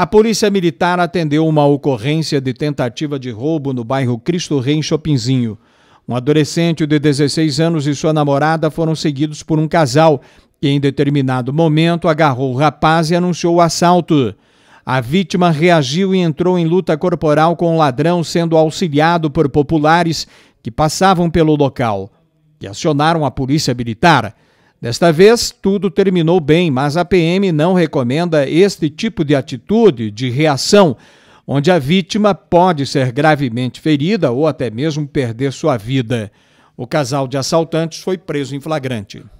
A Polícia Militar atendeu uma ocorrência de tentativa de roubo no bairro Cristo Rei, em Chopinzinho. Um adolescente de 16 anos e sua namorada foram seguidos por um casal que, em determinado momento, agarrou o rapaz e anunciou o assalto. A vítima reagiu e entrou em luta corporal com o ladrão, sendo auxiliado por populares que passavam pelo local, e acionaram a polícia militar. Desta vez, tudo terminou bem, mas a PM não recomenda este tipo de atitude de reação, onde a vítima pode ser gravemente ferida ou até mesmo perder sua vida. O casal de assaltantes foi preso em flagrante.